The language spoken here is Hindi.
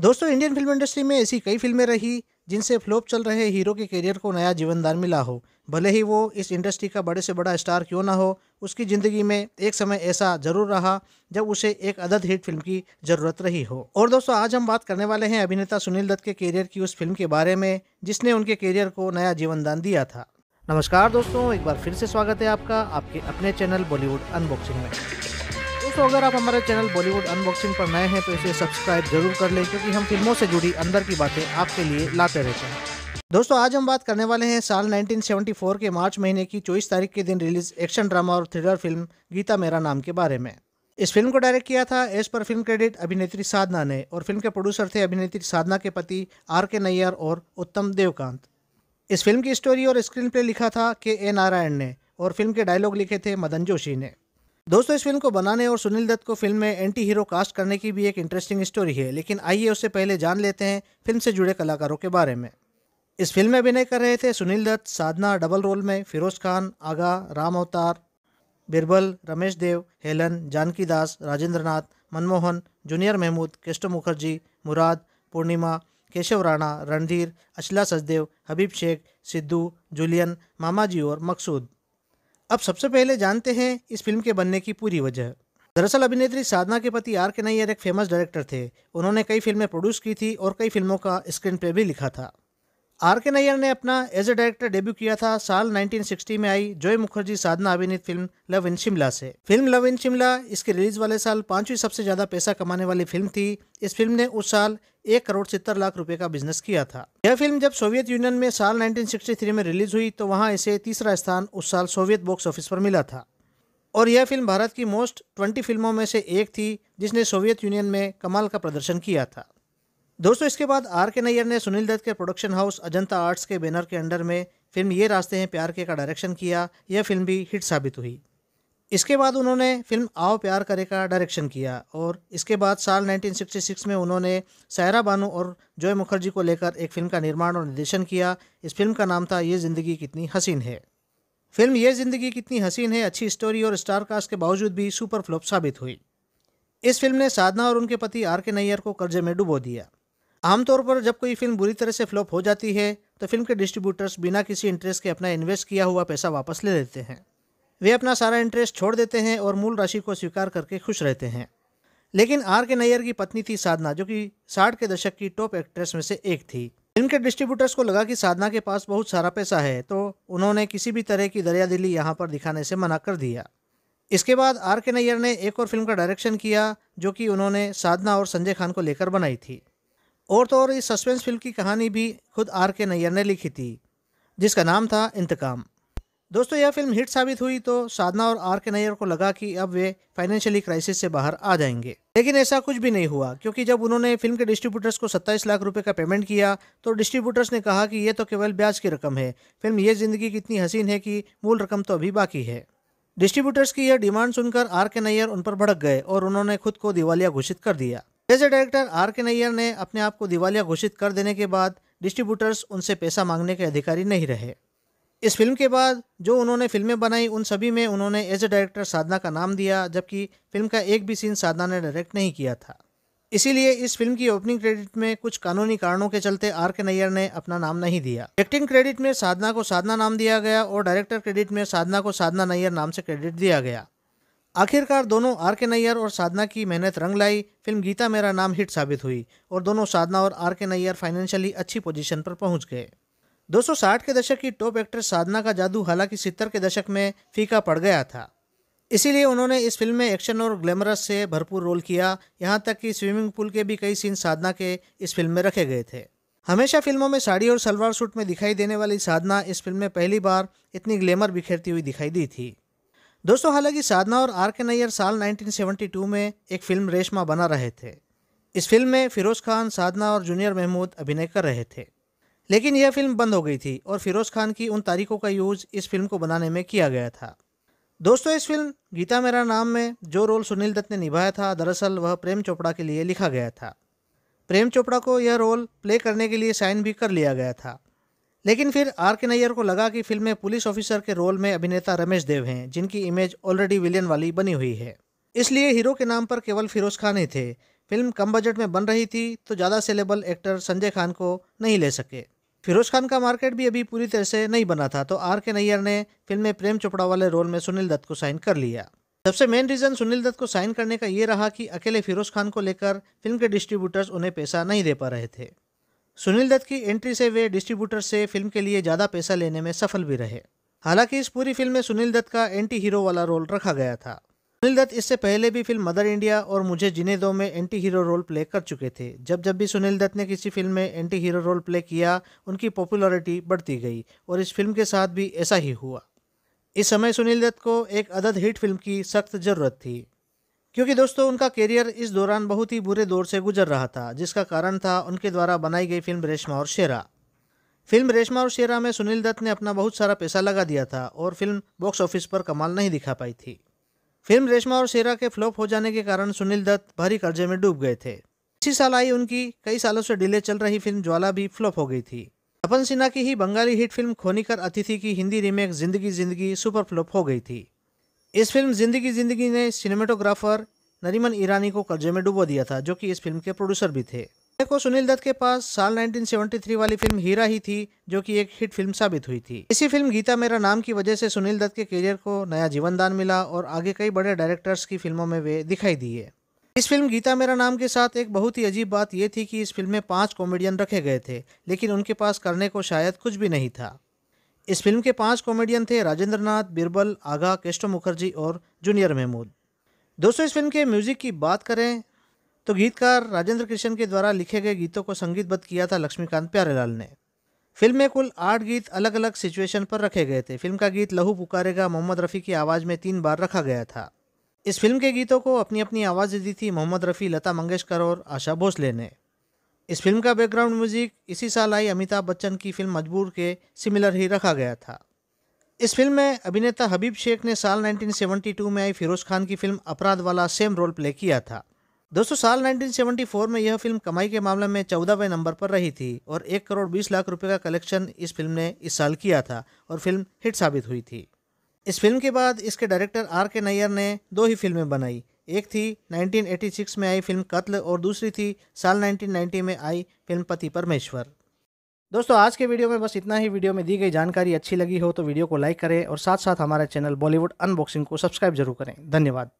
दोस्तों इंडियन फिल्म इंडस्ट्री में ऐसी कई फिल्में रही जिनसे फ्लोप चल रहे हीरो के करियर को नया जीवनदान मिला हो भले ही वो इस इंडस्ट्री का बड़े से बड़ा स्टार क्यों ना हो उसकी ज़िंदगी में एक समय ऐसा जरूर रहा जब उसे एक अदद हिट फिल्म की ज़रूरत रही हो और दोस्तों आज हम बात करने वाले हैं अभिनेता सुनील दत्त के करियर की उस फिल्म के बारे में जिसने उनके करियर को नया जीवनदान दिया था नमस्कार दोस्तों एक बार फिर से स्वागत है आपका आपके अपने चैनल बॉलीवुड अनबॉक्सिंग में दोस्तों अगर आप हमारे चैनल बॉलीवुड अनबॉक्सिंग पर नए हैं तो इसे सब्सक्राइब जरूर कर लें क्योंकि हम फिल्मों से जुड़ी अंदर की बातें आपके लिए लाते रहते हैं दोस्तों आज हम बात करने वाले हैं साल 1974 के मार्च महीने की चौबीस तारीख के दिन रिलीज एक्शन ड्रामा और थ्रिलर फिल्म गीता मेरा नाम के बारे में इस फिल्म को डायरेक्ट किया था एस पर फिल्म क्रेडिट अभिनेत्री साधना ने और फिल्म के प्रोड्यूसर थे अभिनेत्री साधना के पति आर के नैयर और उत्तम देवकांत इस फिल्म की स्टोरी और स्क्रीन प्ले लिखा था के ए नारायण ने और फिल्म के डायलॉग लिखे थे मदन जोशी ने दोस्तों इस फिल्म को बनाने और सुनील दत्त को फिल्म में एंटी हीरो कास्ट करने की भी एक इंटरेस्टिंग स्टोरी है लेकिन आइए उससे पहले जान लेते हैं फिल्म से जुड़े कलाकारों के बारे में इस फिल्म में अभिनय कर रहे थे सुनील दत्त साधना डबल रोल में Feroz Khan Agha Ram Avtar Birbal Ramesh Deo Helen Janki Das Rajendra Nath Manmohan Junior Mehmood Keshto Mukherjee Murad Purnima Keshav Rana Randhir Ashla Sachdev Habib Sheikh Sidhu Julian Mamaji और मकसूद अब सबसे पहले जानते हैं इस फिल्म के बनने की पूरी वजह दरअसल अभिनेत्री साधना के पति आर के नैयर एक फेमस डायरेक्टर थे उन्होंने कई फिल्में प्रोड्यूस की थी और कई फिल्मों का स्क्रीन प्ले भी लिखा था आर के नैयर ने अपना एज ए डायरेक्टर डेब्यू किया था साल 1960 में आई जोय मुखर्जी साधना अभिनीत फिल्म लव इन शिमला से फिल्म लव इन शिमला इसके रिलीज वाले साल पांचवी सबसे ज्यादा पैसा कमाने वाली फिल्म थी इस फिल्म ने उस साल एक करोड़ सत्तर लाख रुपए का बिजनेस किया था यह फिल्म जब सोवियत यूनियन में साल नाइनटीन में रिलीज हुई तो वहाँ इसे तीसरा स्थान उस साल सोवियत बॉक्स ऑफिस पर मिला था और यह फिल्म भारत की मोस्ट ट्वेंटी फिल्मों में से एक थी जिसने सोवियत यूनियन में कमाल का प्रदर्शन किया था दोस्तों इसके बाद आर के नैयर ने सुनील दत्त के प्रोडक्शन हाउस अजंता आर्ट्स के बैनर के अंडर में फिल्म ये रास्ते हैं प्यार के का डायरेक्शन किया यह फिल्म भी हिट साबित हुई इसके बाद उन्होंने फिल्म आओ प्यार करे का डायरेक्शन किया और इसके बाद साल 1966 में उन्होंने सायरा बानू और जॉय मुखर्जी को लेकर एक फिल्म का निर्माण और निर्देशन किया इस फिल्म का नाम था ये ज़िंदगी कितनी हसीन है फिल्म ये ज़िंदगी कितनी हसीन है अच्छी स्टोरी और स्टार कास्ट के बावजूद भी सुपर फ्लॉप साबित हुई इस फिल्म ने साधना और उनके पति आर के नैयर को कर्जे में डुबो दिया आमतौर पर जब कोई फिल्म बुरी तरह से फ्लॉप हो जाती है तो फिल्म के डिस्ट्रीब्यूटर्स बिना किसी इंटरेस्ट के अपना इन्वेस्ट किया हुआ पैसा वापस ले लेते हैं वे अपना सारा इंटरेस्ट छोड़ देते हैं और मूल राशि को स्वीकार करके खुश रहते हैं लेकिन आर के नैयर की पत्नी थी साधना जो कि साठ के दशक की टॉप एक्ट्रेस में से एक थी फिल्म के डिस्ट्रीब्यूटर्स को लगा कि साधना के पास बहुत सारा पैसा है तो उन्होंने किसी भी तरह की दरिया दिल्ली यहाँ पर दिखाने से मना कर दिया इसके बाद आर के नैयर ने एक और फिल्म का डायरेक्शन किया जो कि उन्होंने साधना और संजय खान को लेकर बनाई थी और तो और इस सस्पेंस फिल्म की कहानी भी खुद आर के नैयर ने लिखी थी जिसका नाम था इंतकाम दोस्तों यह फिल्म हिट साबित हुई तो साधना और आर के नैयर को लगा कि अब वे फाइनेंशियली क्राइसिस से बाहर आ जाएंगे लेकिन ऐसा कुछ भी नहीं हुआ क्योंकि जब उन्होंने फिल्म के डिस्ट्रीब्यूटर्स को 27 लाख रुपए का पेमेंट किया तो डिस्ट्रीब्यूटर्स ने कहा कि यह तो केवल ब्याज की रकम है फिल्म ये जिंदगी कितनी हसीन है कि मूल रकम तो अभी बाकी है डिस्ट्रीब्यूटर्स की यह डिमांड सुनकर आर के नैयर उन पर भड़क गए और उन्होंने खुद को दिवालिया घोषित कर दिया जैसे डायरेक्टर आर के नैयर ने अपने आप को दिवालिया घोषित कर देने के बाद डिस्ट्रीब्यूटर्स उनसे पैसा मांगने के अधिकारी नहीं रहे इस फिल्म के बाद जो उन्होंने फिल्में बनाई उन सभी में उन्होंने एज ए डायरेक्टर साधना का नाम दिया जबकि फिल्म का एक भी सीन साधना ने डायरेक्ट नहीं किया था इसीलिए इस फिल्म की ओपनिंग क्रेडिट में कुछ कानूनी कारणों के चलते आर के नैयर ने अपना नाम नहीं दिया एक्टिंग क्रेडिट में साधना को साधना नाम दिया गया और डायरेक्टर क्रेडिट में साधना को साधना नैयर नाम से क्रेडिट दिया गया आखिरकार दोनों आर के नैयर और साधना की मेहनत रंग लाई फिल्म गीता मेरा नाम हिट साबित हुई और दोनों साधना और आर के नैयर फाइनेंशियली अच्छी पोजीशन पर पहुंच गए 260 के दशक की टॉप एक्ट्रेस साधना का जादू हालांकि सितर के दशक में फीका पड़ गया था इसीलिए उन्होंने इस फिल्म में एक्शन और ग्लैमरस से भरपूर रोल किया यहाँ तक कि स्विमिंग पूल के भी कई सीन साधना के इस फिल्म में रखे गए थे हमेशा फिल्मों में साड़ी और सलवार सूट में दिखाई देने वाली साधना इस फिल्म में पहली बार इतनी ग्लैमर बिखेरती हुई दिखाई दी थी दोस्तों हालांकि साधना और आर के नैयर साल 1972 में एक फिल्म रेशमा बना रहे थे इस फिल्म में फिरोज़ खान साधना और जूनियर महमूद अभिनय कर रहे थे लेकिन यह फिल्म बंद हो गई थी और फिरोज़ खान की उन तारीखों का यूज़ इस फिल्म को बनाने में किया गया था दोस्तों इस फिल्म गीता मेरा नाम में जो रोल सुनील दत्त ने निभाया था दरअसल वह प्रेम चोपड़ा के लिए लिखा गया था प्रेम चोपड़ा को यह रोल प्ले करने के लिए साइन भी कर लिया गया था लेकिन फिर आर के नैयर को लगा कि फिल्म में पुलिस ऑफिसर के रोल में अभिनेता रमेश देव हैं जिनकी इमेज ऑलरेडी विलियन वाली बनी हुई है इसलिए हीरो के नाम पर केवल फिरोज खान ही थे फिल्म कम बजट में बन रही थी तो ज़्यादा सेलेबल एक्टर संजय खान को नहीं ले सके फिरोज खान का मार्केट भी अभी पूरी तरह से नहीं बना था तो आर के नैयर ने फिल्म में प्रेम चोपड़ा वाले रोल में सुनील दत्त को साइन कर लिया सबसे मेन रीज़न सुनील दत्त को साइन करने का ये रहा कि अकेले फिरोज खान को लेकर फिल्म के डिस्ट्रीब्यूटर्स उन्हें पैसा नहीं दे पा रहे थे सुनील दत्त की एंट्री से वे डिस्ट्रीब्यूटर से फिल्म के लिए ज़्यादा पैसा लेने में सफल भी रहे हालांकि इस पूरी फिल्म में सुनील दत्त का एंटी हीरो वाला रोल रखा गया था सुनील दत्त इससे पहले भी फिल्म मदर इंडिया और मुझे जिने दो में एंटी हीरो रोल प्ले कर चुके थे जब जब भी सुनील दत्त ने किसी फिल्म में एंटी हीरो रोल प्ले किया उनकी पॉपुलरिटी बढ़ती गई और इस फिल्म के साथ भी ऐसा ही हुआ इस समय सुनील दत्त को एक अदद हिट फिल्म की सख्त ज़रूरत थी क्योंकि दोस्तों उनका करियर इस दौरान बहुत ही बुरे दौर से गुजर रहा था जिसका कारण था उनके द्वारा बनाई गई फिल्म रेशमा और शेरा फिल्म रेशमा और शेरा में सुनील दत्त ने अपना बहुत सारा पैसा लगा दिया था और फिल्म बॉक्स ऑफिस पर कमाल नहीं दिखा पाई थी फिल्म रेशमा और शेरा के फ्लॉप हो जाने के कारण सुनील दत्त भारी कर्जे में डूब गए थे इसी साल आई उनकी कई सालों से डिले चल रही फिल्म ज्वाला भी फ्लॉप हो गई थी तपन सिन्हा की ही बंगाली हिट फिल्म खोनीकर अतिथि की हिंदी रीमेक जिंदगी जिंदगी सुपर फ्लॉप हो गई थी इस फिल्म जिंदगी जिंदगी ने सिनेमेटोग्राफर नरीमन ईरानी को कर्जे में डुबो दिया था जो कि इस फिल्म के प्रोड्यूसर भी थे को सुनील दत्त के पास साल 1973 वाली फिल्म हीरा ही थी जो कि एक हिट फिल्म साबित हुई थी इसी फिल्म गीता मेरा नाम की वजह से सुनील दत्त के करियर को नया जीवन दान मिला और आगे कई बड़े डायरेक्टर्स की फिल्मों में वे दिखाई दिए इस फिल्म गीता मेरा नाम के साथ एक बहुत ही अजीब बात यह थी कि इस फिल्म में पांच कॉमेडियन रखे गए थे लेकिन उनके पास करने को शायद कुछ भी नहीं था इस फिल्म के पांच कॉमेडियन थे राजेंद्र नाथ बिरबल आगा केष्टो मुखर्जी और जूनियर महमूद दोस्तों इस फिल्म के म्यूजिक की बात करें तो गीतकार राजेंद्र कृष्ण के द्वारा लिखे गए गीतों को संगीतबद्ध किया था लक्ष्मीकांत प्यारेलाल ने फिल्म में कुल आठ गीत अलग अलग सिचुएशन पर रखे गए थे फिल्म का गीत लहू पुकारेगा मोहम्मद रफ़ी की आवाज़ में तीन बार रखा गया था इस फिल्म के गीतों को अपनी अपनी आवाज़ दी थी मोहम्मद रफ़ी लता मंगेशकर और आशा भोसले ने इस फिल्म का बैकग्राउंड म्यूजिक इसी साल आई अमिताभ बच्चन की फिल्म मजबूर के सिमिलर ही रखा गया था इस फिल्म में अभिनेता हबीब शेख ने साल 1972 में आई फिरोज खान की फिल्म अपराध वाला सेम रोल प्ले किया था दोस्तों साल 1974 में यह फिल्म कमाई के मामले में चौदहवें नंबर पर रही थी और एक करोड़ बीस लाख रुपए का कलेक्शन इस फिल्म ने इस साल किया था और फिल्म हिट साबित हुई थी इस फिल्म के बाद इसके डायरेक्टर आर के नैयर ने दो ही फिल्में बनाई एक थी 1986 में आई फिल्म कत्ल और दूसरी थी साल 1990 में आई फिल्म पति परमेश्वर दोस्तों आज के वीडियो में बस इतना ही वीडियो में दी गई जानकारी अच्छी लगी हो तो वीडियो को लाइक करें और साथ साथ हमारे चैनल बॉलीवुड अनबॉक्सिंग को सब्सक्राइब जरूर करें धन्यवाद